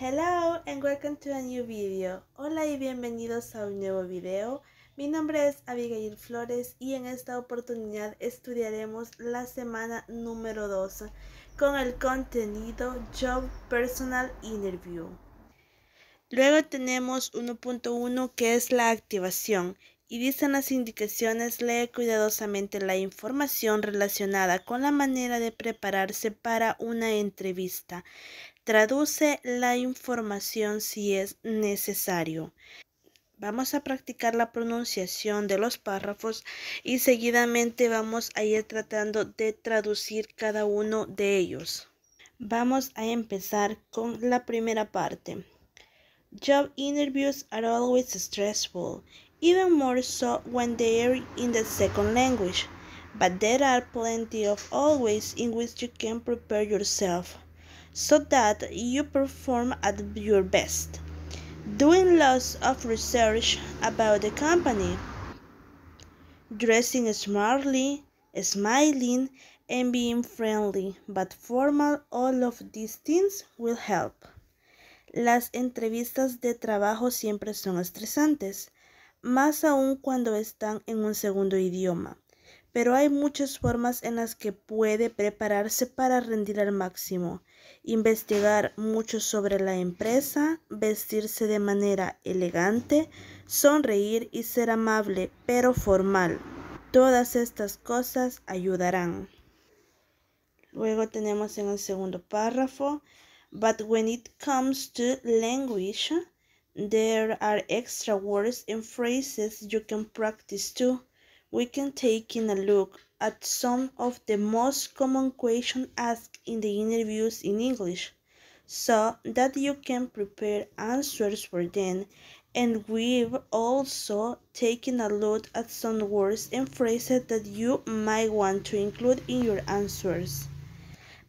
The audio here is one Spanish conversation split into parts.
Hello and welcome to a new video. Hola y bienvenidos a un nuevo video. Mi nombre es Abigail Flores y en esta oportunidad estudiaremos la semana número 2 con el contenido Job Personal Interview. Luego tenemos 1.1 que es la activación y dicen las indicaciones lee cuidadosamente la información relacionada con la manera de prepararse para una entrevista. Traduce la información si es necesario. Vamos a practicar la pronunciación de los párrafos y seguidamente vamos a ir tratando de traducir cada uno de ellos. Vamos a empezar con la primera parte. Job interviews are always stressful, even more so when they are in the second language. But there are plenty of always in which you can prepare yourself so that you perform at your best. Doing lots of research about the company, dressing smartly, smiling, and being friendly but formal, all of these things will help. Las entrevistas de trabajo siempre son estresantes, más aún cuando están en un segundo idioma pero hay muchas formas en las que puede prepararse para rendir al máximo, investigar mucho sobre la empresa, vestirse de manera elegante, sonreír y ser amable pero formal. Todas estas cosas ayudarán. Luego tenemos en el segundo párrafo, but when it comes to language, there are extra words and phrases you can practice too. we can take in a look at some of the most common questions asked in the interviews in English so that you can prepare answers for them and we've also taken a look at some words and phrases that you might want to include in your answers.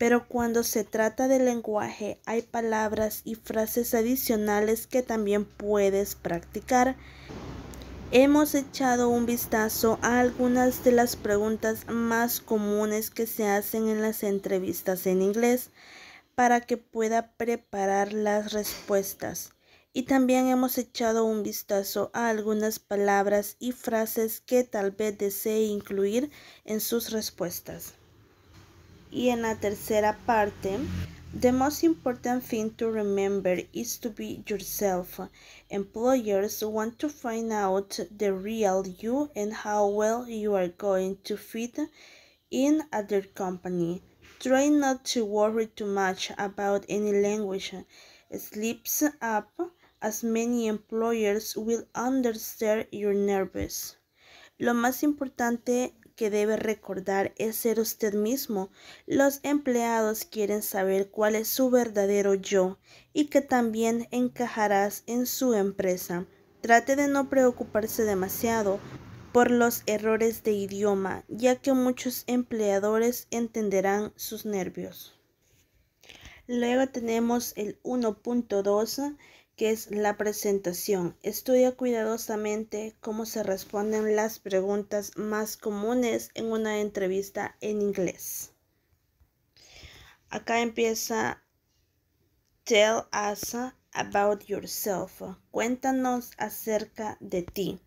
Pero cuando se trata de lenguaje, hay palabras y frases adicionales que también puedes practicar Hemos echado un vistazo a algunas de las preguntas más comunes que se hacen en las entrevistas en inglés para que pueda preparar las respuestas. Y también hemos echado un vistazo a algunas palabras y frases que tal vez desee incluir en sus respuestas. Y en la tercera parte The most important thing to remember is to be yourself. Employers want to find out the real you and how well you are going to fit in at their company. Try not to worry too much about any language slips up as many employers will understand your nervous. Lo más importante que debe recordar es ser usted mismo. Los empleados quieren saber cuál es su verdadero yo y que también encajarás en su empresa. Trate de no preocuparse demasiado por los errores de idioma, ya que muchos empleadores entenderán sus nervios. Luego tenemos el 1.2 que es la presentación. Estudia cuidadosamente cómo se responden las preguntas más comunes en una entrevista en inglés. Acá empieza Tell us about yourself. Cuéntanos acerca de ti.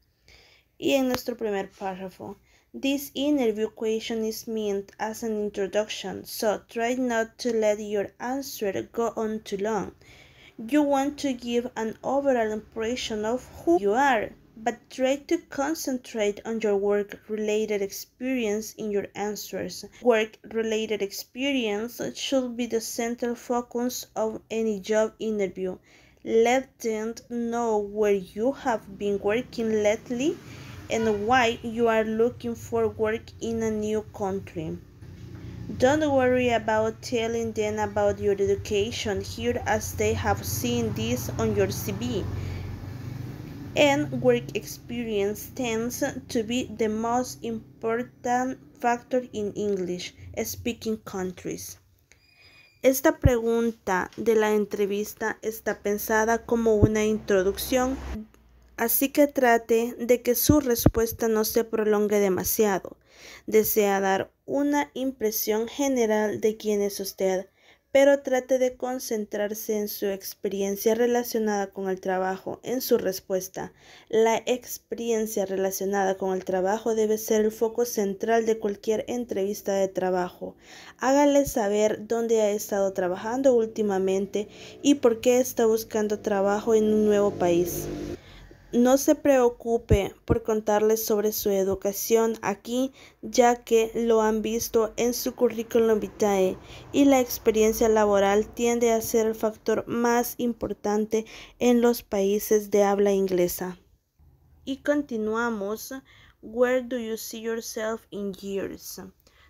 Y en nuestro primer párrafo, This interview question is meant as an introduction, so try not to let your answer go on too long. You want to give an overall impression of who you are, but try to concentrate on your work related experience in your answers. Work related experience should be the central focus of any job interview. Let them know where you have been working lately and why you are looking for work in a new country. Don't worry about telling them about your education here as they have seen this on your CV. And work experience tends to be the most important factor in English speaking countries. Esta pregunta de la entrevista está pensada como una introducción, así que trate de que su respuesta no se prolongue demasiado. Desea dar una impresión general de quién es usted, pero trate de concentrarse en su experiencia relacionada con el trabajo, en su respuesta. La experiencia relacionada con el trabajo debe ser el foco central de cualquier entrevista de trabajo. Hágale saber dónde ha estado trabajando últimamente y por qué está buscando trabajo en un nuevo país. No se preocupe por contarles sobre su educación aquí, ya que lo han visto en su currículum vitae y la experiencia laboral tiende a ser el factor más importante en los países de habla inglesa. Y continuamos. Where do you see yourself in years?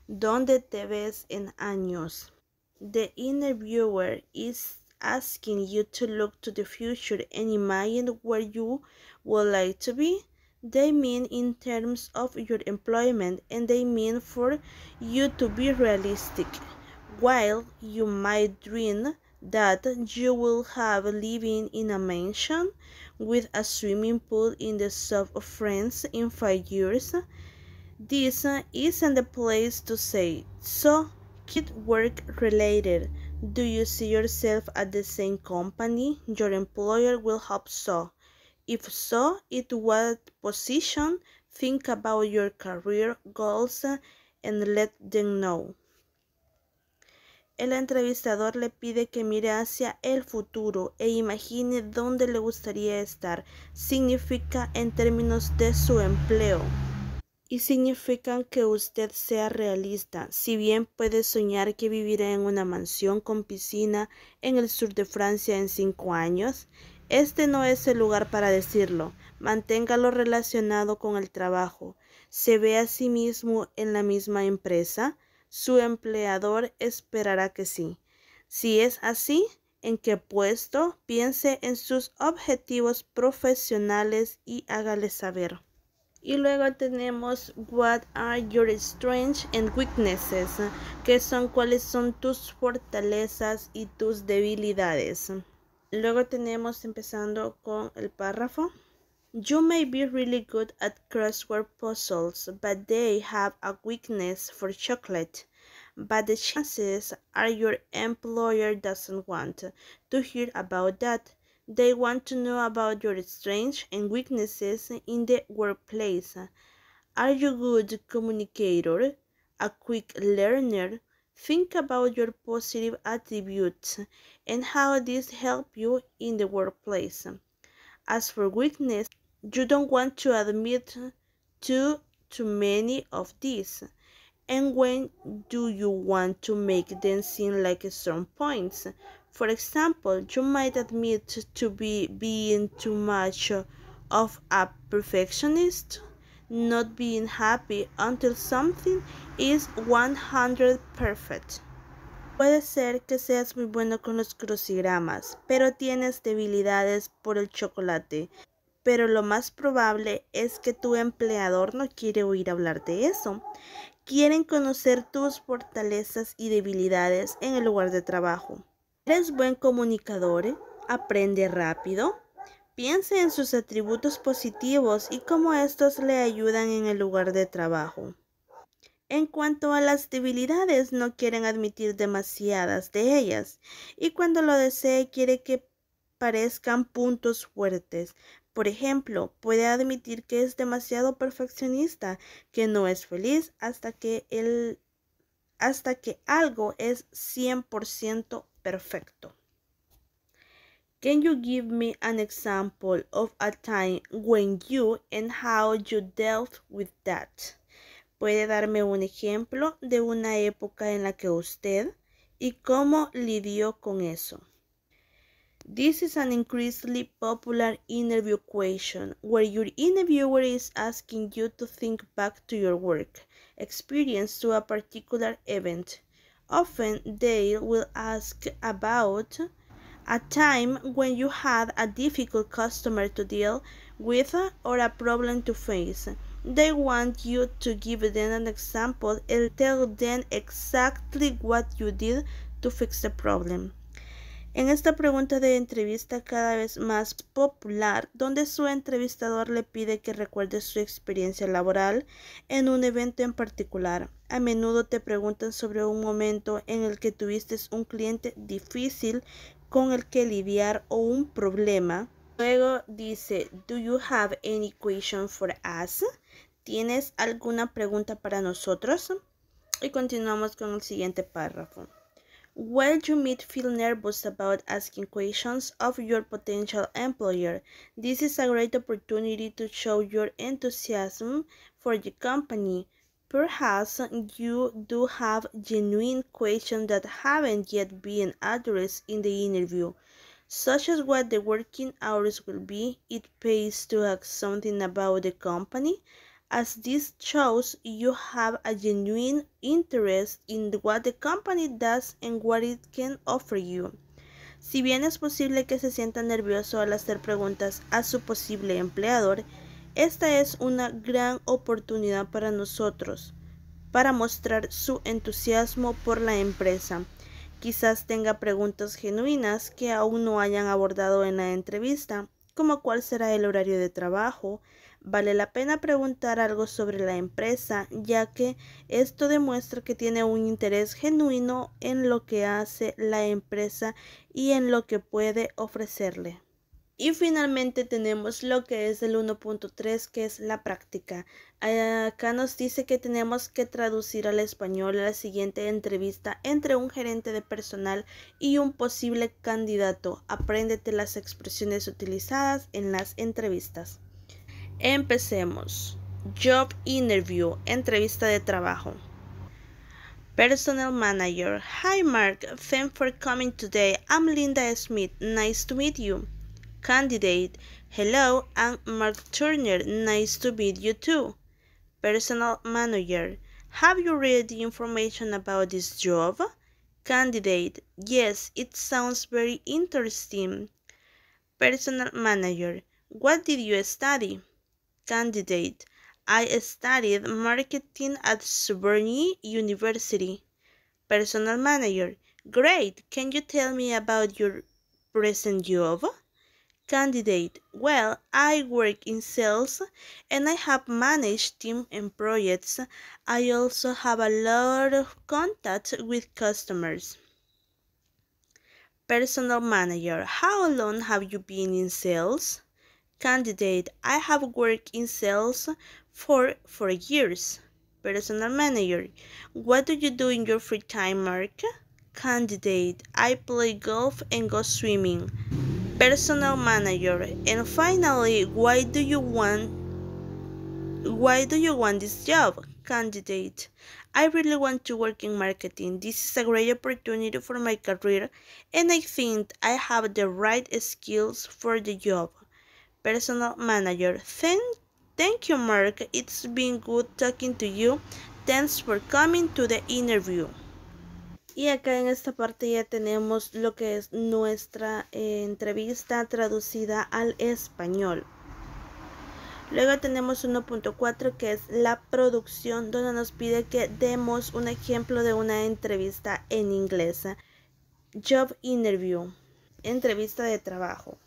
¿Dónde te ves en años? The interviewer is asking you to look to the future and imagine where you would like to be. They mean in terms of your employment and they mean for you to be realistic. While you might dream that you will have living in a mansion with a swimming pool in the south of France in five years, this isn't the place to say. So, keep work related. Do you see yourself at the same company? Your employer will hope so. If so, it what position? Think about your career goals and let them know. El entrevistador le pide que mire hacia el futuro e imagine dónde le gustaría estar. Significa en términos de su empleo. Y significan que usted sea realista. Si bien puede soñar que vivirá en una mansión con piscina en el sur de Francia en cinco años, este no es el lugar para decirlo. Manténgalo relacionado con el trabajo. Se ve a sí mismo en la misma empresa. Su empleador esperará que sí. Si es así, en qué puesto, piense en sus objetivos profesionales y hágale saber. Y luego tenemos What are your strengths and weaknesses, ¿Qué son cuáles son tus fortalezas y tus debilidades. Luego tenemos empezando con el párrafo. You may be really good at crossword puzzles, but they have a weakness for chocolate. But the chances are your employer doesn't want to hear about that. They want to know about your strengths and weaknesses in the workplace. Are you a good communicator, a quick learner, Think about your positive attributes and how these help you in the workplace. As for weakness, you don't want to admit to too many of these. And when do you want to make them seem like strong points? For example, you might admit to be being too much of a perfectionist. not being happy until something is 100 perfect. Puede ser que seas muy bueno con los crucigramas, pero tienes debilidades por el chocolate. Pero lo más probable es que tu empleador no quiere oír hablar de eso. Quieren conocer tus fortalezas y debilidades en el lugar de trabajo. ¿Eres buen comunicador? ¿Aprende rápido? Piense en sus atributos positivos y cómo estos le ayudan en el lugar de trabajo. En cuanto a las debilidades, no quieren admitir demasiadas de ellas y cuando lo desee quiere que parezcan puntos fuertes. Por ejemplo, puede admitir que es demasiado perfeccionista, que no es feliz hasta que, el, hasta que algo es 100% perfecto. Can you give me an example of a time when you and how you dealt with that? ¿Puede darme un ejemplo de una época en la que usted y cómo lidió con eso? This is an increasingly popular interview question where your interviewer is asking you to think back to your work, experience to a particular event. Often they will ask about a time when you had a difficult customer to deal with or a problem to face. They want you to give them an example and tell them exactly what you did to fix the problem. En esta pregunta de entrevista cada vez más popular, donde su entrevistador le pide que recuerde su experiencia laboral en un evento en particular. A menudo te preguntan sobre un momento en el que tuviste un cliente difícil con el que lidiar o un problema. Luego dice, ¿Do you have any question for us? ¿Tienes alguna pregunta para nosotros? Y continuamos con el siguiente párrafo. While you meet feel nervous about asking questions of your potential employer, this is a great opportunity to show your enthusiasm for the company. Perhaps you do have genuine questions that haven't yet been addressed in the interview, such as what the working hours will be, it pays to ask something about the company, as this shows you have a genuine interest in what the company does and what it can offer you. Si bien es posible que se sienta nervioso al hacer preguntas a su posible empleador, Esta es una gran oportunidad para nosotros para mostrar su entusiasmo por la empresa. Quizás tenga preguntas genuinas que aún no hayan abordado en la entrevista, como cuál será el horario de trabajo. Vale la pena preguntar algo sobre la empresa, ya que esto demuestra que tiene un interés genuino en lo que hace la empresa y en lo que puede ofrecerle. Y finalmente tenemos lo que es el 1.3, que es la práctica. Ah, acá nos dice que tenemos que traducir al español la siguiente entrevista entre un gerente de personal y un posible candidato. Apréndete las expresiones utilizadas en las entrevistas. Empecemos. Job interview, entrevista de trabajo. Personal manager. Hi Mark, thanks for coming today. I'm Linda Smith. Nice to meet you. Candidate, hello, I'm Mark Turner, nice to meet you too. Personal Manager, have you read the information about this job? Candidate, yes, it sounds very interesting. Personal Manager, what did you study? Candidate, I studied marketing at Sorbonne University. Personal Manager, great, can you tell me about your present job? Candidate Well, I work in sales and I have managed team and projects. I also have a lot of contact with customers. Personal Manager How long have you been in sales? Candidate I have worked in sales for four years. Personal Manager What do you do in your free time, Mark? Candidate I play golf and go swimming personal manager and finally why do you want why do you want this job candidate i really want to work in marketing this is a great opportunity for my career and i think i have the right skills for the job personal manager thank thank you mark it's been good talking to you thanks for coming to the interview Y acá en esta parte ya tenemos lo que es nuestra eh, entrevista traducida al español. Luego tenemos 1.4 que es la producción donde nos pide que demos un ejemplo de una entrevista en inglesa. Job interview, entrevista de trabajo.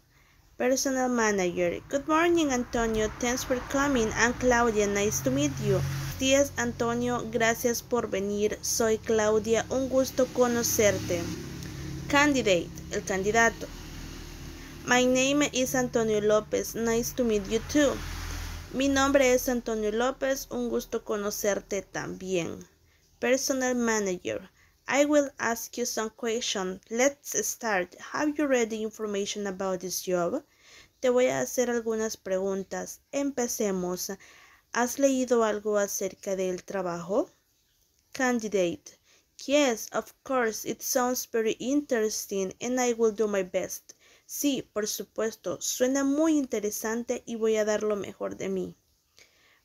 Personal manager. Good morning Antonio, thanks for coming. I'm Claudia, nice to meet you. Antonio, gracias por venir. Soy Claudia, un gusto conocerte. Candidate, el candidato. My name is Antonio López, nice to meet you too. Mi nombre es Antonio López, un gusto conocerte también. Personal Manager. I will ask you some questions. Let's start. Have you read the information about this job? Te voy a hacer algunas preguntas. Empecemos. ¿Has leído algo acerca del trabajo? Candidate. Yes, of course, it sounds very interesting and I will do my best. Sí, por supuesto, suena muy interesante y voy a dar lo mejor de mí.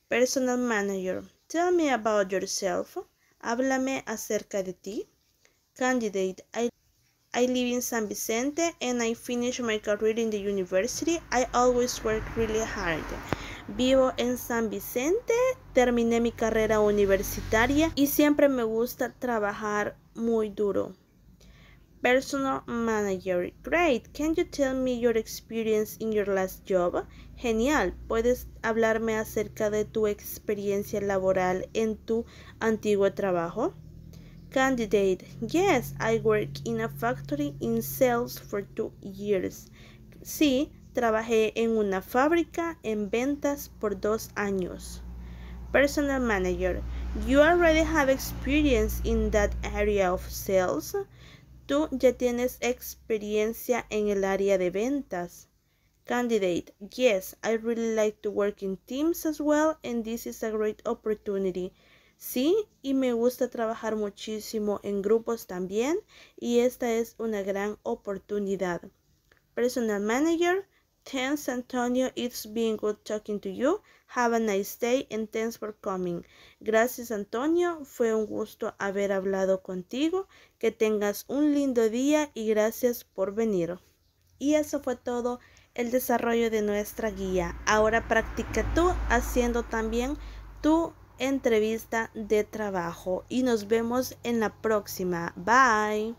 Personal Manager. Tell me about yourself. Háblame acerca de ti. Candidate. I, live in San Vicente and I finish my career in the university. I always work really hard. Vivo en San Vicente, terminé mi carrera universitaria y siempre me gusta trabajar muy duro. Personal Manager. Great. Can you tell me your experience in your last job? Genial. ¿Puedes hablarme acerca de tu experiencia laboral en tu antiguo trabajo? Candidate. Yes, I work in a factory in sales for two years. Sí, Trabajé en una fábrica en ventas por dos años. Personal manager. You already have experience in that area of sales. Tú ya tienes experiencia en el área de ventas. Candidate. Yes, I really like to work in teams as well and this is a great opportunity. Sí, y me gusta trabajar muchísimo en grupos también y esta es una gran oportunidad. Personal Manager, Thanks, Antonio. It's been good talking to you. Have a nice day and thanks for coming. Gracias, Antonio. Fue un gusto haber hablado contigo. Que tengas un lindo día y gracias por venir. Y eso fue todo el desarrollo de nuestra guía. Ahora practica tú haciendo también tu entrevista de trabajo y nos vemos en la próxima. Bye.